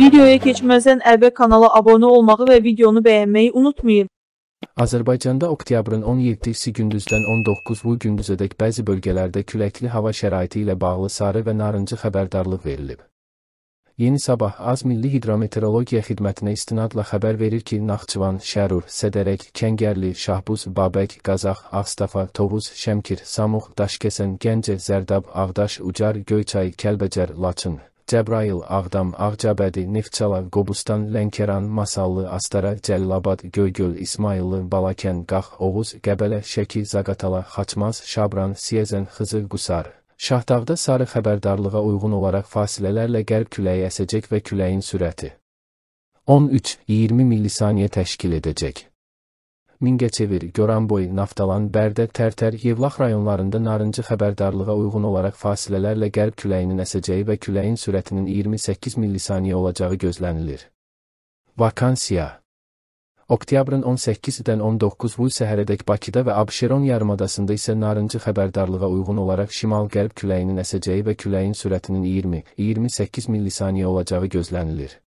Videoya keçməzdən əlbə kanala abunə olmağı və videonu bəyənməyi unutmayın. Azərbaycanda oktyabrın 17-si gündüzdən 19-u gündüzədək bəzi bölgələrdə küləkli hava şəraiti ilə bağlı sarı və narıncı xəbərdarlıq verilib. Yeni Sabah Az Milli Hidrometeorologiya Xidmətinə istinadla xəbər verir ki, Naxçıvan, Şərur, Sədərək, Kəngərli, Şahbuz, Babək, Qazax, Ağstafa, Tovuz, Şəmkir, Samux, Daşkəsən, Gəncə, Zərdab, Ağdaş, Ucar, Göyçay, Kəlbəcər, Laçın, Cəbrail, Ağdam, Ağcabədi, Neftçala, Qobustan, Lənkəran, Masallı, Astara, Cəllabad, Göygöl, İsmayıllı, Balakən, Qax, Oğuz, Qəbələ, Şəki, Zaqatala, Xaçmaz, Şabran, Siyəzən, Xızır, Qusar. Şahdağda sarı xəbərdarlığa uyğun olaraq fasilələrlə qərb küləyi əsəcək və küləyin sürəti 13-20 millisaniyə təşkil edəcək. Mingəçevir, Goranboy, Naftalan, Bərdə, Tərtər, Yevlax rayonlarında narıncı xəbərdarlığa uyğun olaraq fasilələrlə qərb küləyinin əsəcəyi və küləyin sürətinin 28 millisaniyə olacağı gözlənilir. Vakansiya Oktyabrın 18-dən 19 Vuy səhərədək Bakıda və Abşeron yarımadasında isə narıncı xəbərdarlığa uyğun olaraq şimal-qərb küləyinin əsəcəyi və küləyin sürətinin 20-28 millisaniyə olacağı gözlənilir.